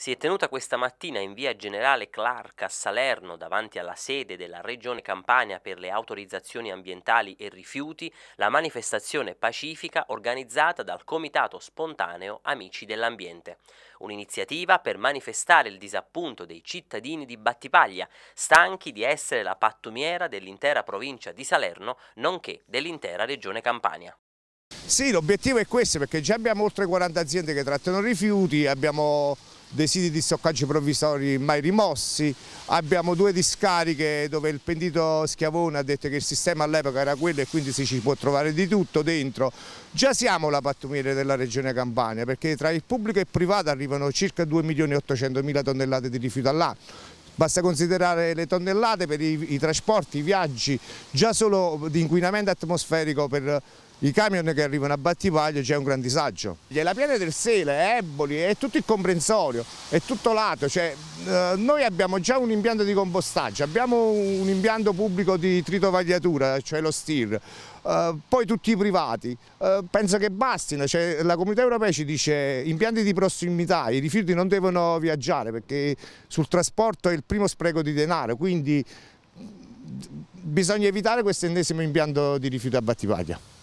si è tenuta questa mattina in via Generale Clark a Salerno, davanti alla sede della Regione Campania per le autorizzazioni ambientali e rifiuti, la manifestazione pacifica organizzata dal Comitato Spontaneo Amici dell'Ambiente. Un'iniziativa per manifestare il disappunto dei cittadini di Battipaglia, stanchi di essere la pattumiera dell'intera provincia di Salerno, nonché dell'intera Regione Campania. Sì, l'obiettivo è questo perché già abbiamo oltre 40 aziende che trattano rifiuti, abbiamo dei siti di stoccaggio provvisori mai rimossi, abbiamo due discariche dove il pendito Schiavone ha detto che il sistema all'epoca era quello e quindi si ci può trovare di tutto dentro. Già siamo la pattumiere della regione Campania perché tra il pubblico e il privato arrivano circa 2 milioni e 800 mila tonnellate di rifiuto all'anno. Basta considerare le tonnellate per i, i trasporti, i viaggi, già solo di inquinamento atmosferico per i camion che arrivano a Battipaglio c'è un gran disagio. La piana del Sele, Eboli, è tutto il comprensorio, è tutto lato. Cioè, eh, noi abbiamo già un impianto di compostaggio, abbiamo un impianto pubblico di tritovagliatura, cioè lo STIR, eh, poi tutti i privati. Eh, penso che bastino, cioè, la comunità europea ci dice impianti di prossimità, i rifiuti non devono viaggiare perché sul trasporto è il primo spreco di denaro, quindi mm, bisogna evitare questo ennesimo impianto di rifiuti a Battipaglia.